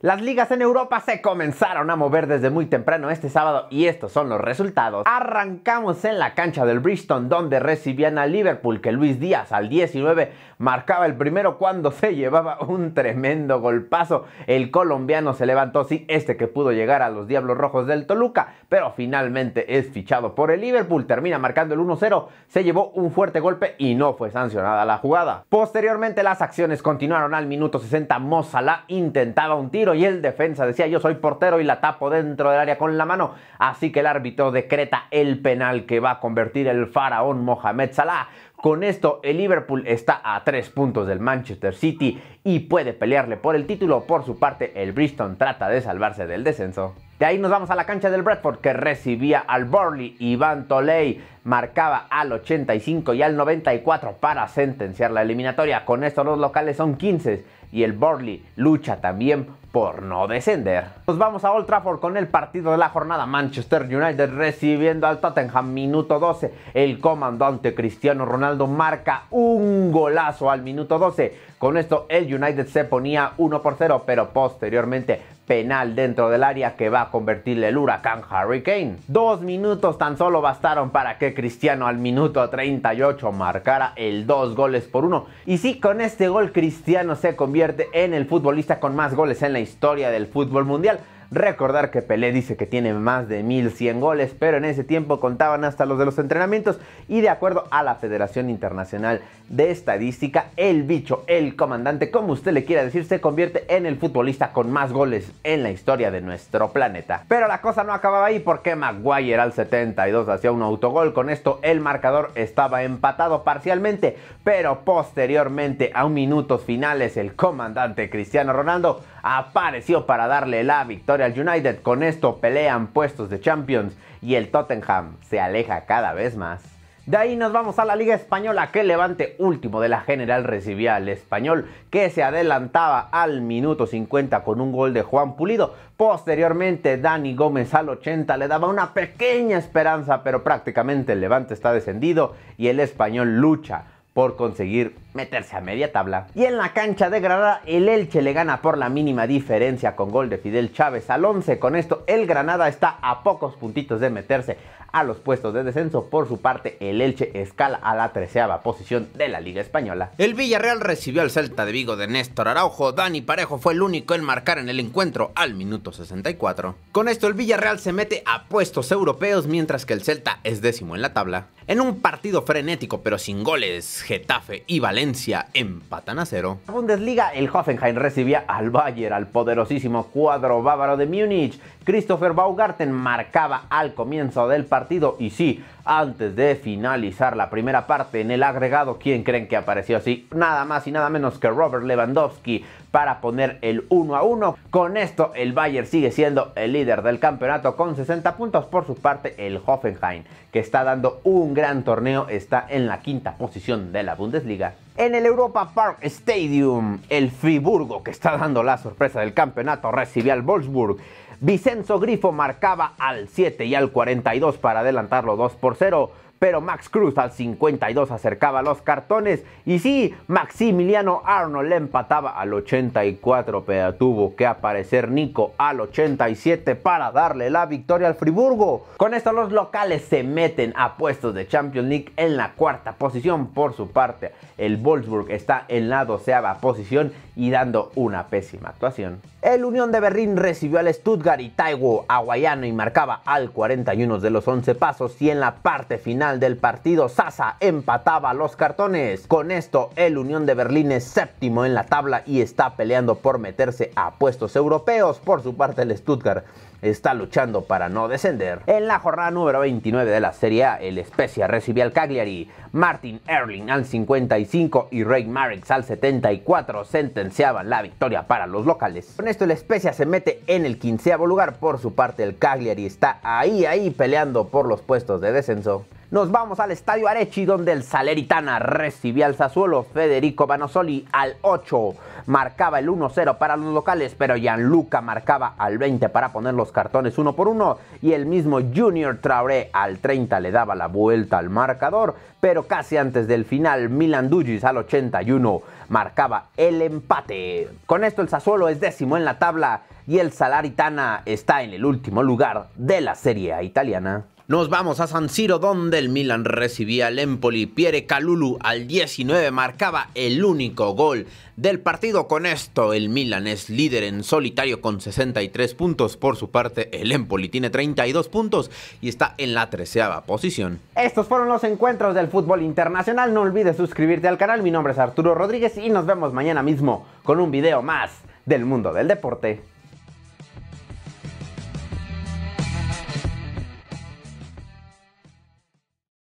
Las ligas en Europa se comenzaron a mover desde muy temprano este sábado y estos son los resultados. Arrancamos en la cancha del Bristol donde recibían a Liverpool que Luis Díaz al 19 marcaba el primero cuando se llevaba un tremendo golpazo. El colombiano se levantó, sí, este que pudo llegar a los Diablos Rojos del Toluca, pero finalmente es fichado por el Liverpool, termina marcando el 1-0, se llevó un fuerte golpe y no fue sancionada la jugada. Posteriormente las acciones continuaron al minuto 60, Mozala intentaba un tiro y el defensa decía yo soy portero y la tapo dentro del área con la mano. Así que el árbitro decreta el penal que va a convertir el faraón Mohamed Salah. Con esto, el Liverpool está a tres puntos del Manchester City y puede pelearle por el título. Por su parte, el Bristol trata de salvarse del descenso. De ahí nos vamos a la cancha del Bradford que recibía al Burley. Iván Toley marcaba al 85 y al 94 para sentenciar la eliminatoria. Con esto los locales son 15 y el Burley lucha también por no descender. Nos vamos a Old Trafford con el partido de la jornada Manchester United recibiendo al Tottenham minuto 12. El comandante Cristiano Ronaldo marca un golazo al minuto 12. Con esto el United se ponía 1 por 0, pero posteriormente penal dentro del área que va a convertirle el huracán Hurricane. Dos minutos tan solo bastaron para que Cristiano al minuto 38 marcara el dos goles por uno. Y sí, con este gol Cristiano se convierte en el futbolista con más goles en la historia del fútbol mundial. Recordar que Pelé dice que tiene más de 1100 goles, pero en ese tiempo contaban hasta los de los entrenamientos y de acuerdo a la Federación Internacional de Estadística, el bicho, el comandante, como usted le quiera decir, se convierte en el futbolista con más goles en la historia de nuestro planeta. Pero la cosa no acababa ahí porque Maguire al 72 hacía un autogol, con esto el marcador estaba empatado parcialmente, pero posteriormente a un minutos finales el comandante Cristiano Ronaldo apareció para darle la victoria al United. Con esto pelean puestos de Champions y el Tottenham se aleja cada vez más. De ahí nos vamos a la Liga Española, que levante último de la general recibía al español, que se adelantaba al minuto 50 con un gol de Juan Pulido. Posteriormente, Dani Gómez al 80 le daba una pequeña esperanza, pero prácticamente el levante está descendido y el español lucha por conseguir meterse a media tabla. Y en la cancha de Granada, el Elche le gana por la mínima diferencia con gol de Fidel Chávez al 11. Con esto, el Granada está a pocos puntitos de meterse a los puestos de descenso. Por su parte, el Elche escala a la treceava posición de la Liga Española. El Villarreal recibió al Celta de Vigo de Néstor Araujo. Dani Parejo fue el único en marcar en el encuentro al minuto 64. Con esto, el Villarreal se mete a puestos europeos mientras que el Celta es décimo en la tabla. En un partido frenético pero sin goles, Getafe y Valencia empatan a cero. La Bundesliga, el Hoffenheim recibía al Bayern, al poderosísimo cuadro bávaro de Múnich. Christopher Baugarten marcaba al comienzo del partido y sí, antes de finalizar la primera parte en el agregado, ¿quién creen que apareció así? Nada más y nada menos que Robert Lewandowski para poner el 1 a 1. Con esto el Bayern sigue siendo el líder del campeonato con 60 puntos por su parte el Hoffenheim, que está dando un gran torneo, está en la quinta posición de la Bundesliga. En el Europa Park Stadium, el Friburgo, que está dando la sorpresa del campeonato, recibió al Wolfsburg. Vicenzo Grifo marcaba al 7 y al 42 para adelantarlo 2 por 0 pero Max Cruz al 52 acercaba los cartones y sí, Maximiliano Arnold empataba al 84, pero tuvo que aparecer Nico al 87 para darle la victoria al Friburgo. Con esto los locales se meten a puestos de Champions League en la cuarta posición. Por su parte, el Wolfsburg está en la doceava posición y dando una pésima actuación. El Unión de Berlín recibió al Stuttgart y Taiwo Aguayano y marcaba al 41 de los 11 pasos y en la parte final del partido Sasa empataba los cartones. Con esto el Unión de Berlín es séptimo en la tabla y está peleando por meterse a puestos europeos. Por su parte el Stuttgart está luchando para no descender. En la jornada número 29 de la Serie A, el Spezia recibió al Cagliari, Martin Erling al 55 y Ray Marix al 74 sentenciaban la victoria para los locales. Con esto el Spezia se mete en el quinceavo lugar, por su parte el Cagliari está ahí ahí peleando por los puestos de descenso. Nos vamos al Estadio Arechi, donde el Saleritana recibía al Sassuolo. Federico Banosoli al 8 marcaba el 1-0 para los locales, pero Gianluca marcaba al 20 para poner los cartones uno por uno. Y el mismo Junior Traoré al 30 le daba la vuelta al marcador, pero casi antes del final, Milan Dugis al 81 marcaba el empate. Con esto, el Sassuolo es décimo en la tabla y el Salaritana está en el último lugar de la Serie A italiana. Nos vamos a San Siro donde el Milan recibía al Empoli. Pierre Calulu al 19 marcaba el único gol del partido. Con esto el Milan es líder en solitario con 63 puntos. Por su parte el Empoli tiene 32 puntos y está en la treceava posición. Estos fueron los encuentros del fútbol internacional. No olvides suscribirte al canal. Mi nombre es Arturo Rodríguez y nos vemos mañana mismo con un video más del mundo del deporte.